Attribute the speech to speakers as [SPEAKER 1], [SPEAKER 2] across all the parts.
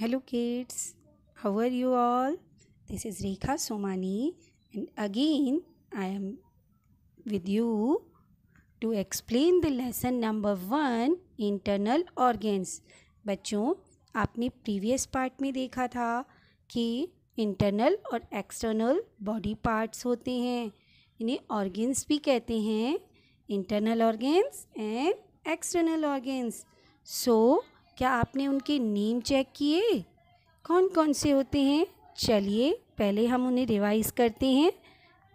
[SPEAKER 1] Hello kids how are you all this is Rekha Somani and again I am with you to explain the lesson number one internal organs बच्चों आपने previous part में देखा था कि internal और external body parts होते हैं इन्हें ऑर्गेन्स भी कहते हैं internal organs and external organs so क्या आपने उनके नेम चेक किए कौन कौन से होते हैं चलिए पहले हम उन्हें रिवाइज करते हैं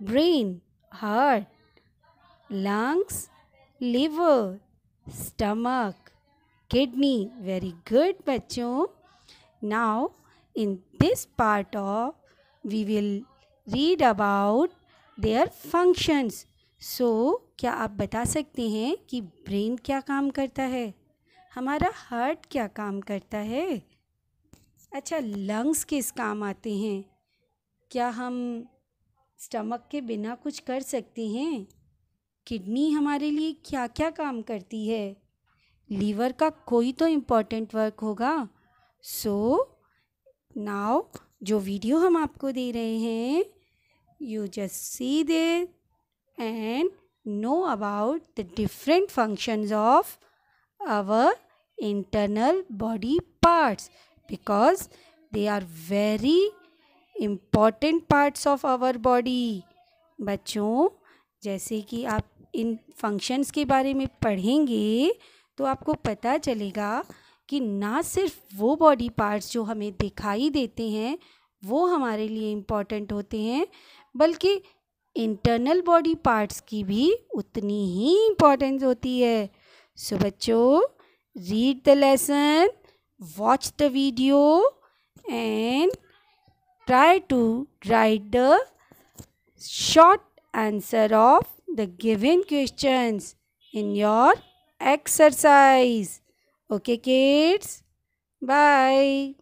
[SPEAKER 1] brain heart lungs liver stomach kidney very good बच्चों now in this part of we will read about their functions so क्या आप बता सकते हैं कि ब्रेन क्या काम करता है हमारा हार्ट क्या काम करता है अच्छा लंग्स किस काम आते हैं क्या हम स्टमक के बिना कुछ कर सकते हैं किडनी हमारे लिए क्या क्या काम करती है लीवर का कोई तो इम्पोर्टेंट वर्क होगा सो नाउ जो वीडियो हम आपको दे रहे हैं you just see they and know about the different functions of our internal body parts because they are very important parts of our body बच्चों जैसे कि आप इन functions के बारे में पढ़ेंगे तो आपको पता चलेगा कि ना सिर्फ वो बॉडी पार्ट्स जो हमें दिखाई देते हैं वो हमारे लिए important होते हैं बल्कि इंटरनल बॉडी पार्ट्स की भी उतनी ही importance होती है सो so, बच्चों read the lesson, watch the video and try to write the short answer of the given questions in your exercise. Okay kids? Bye.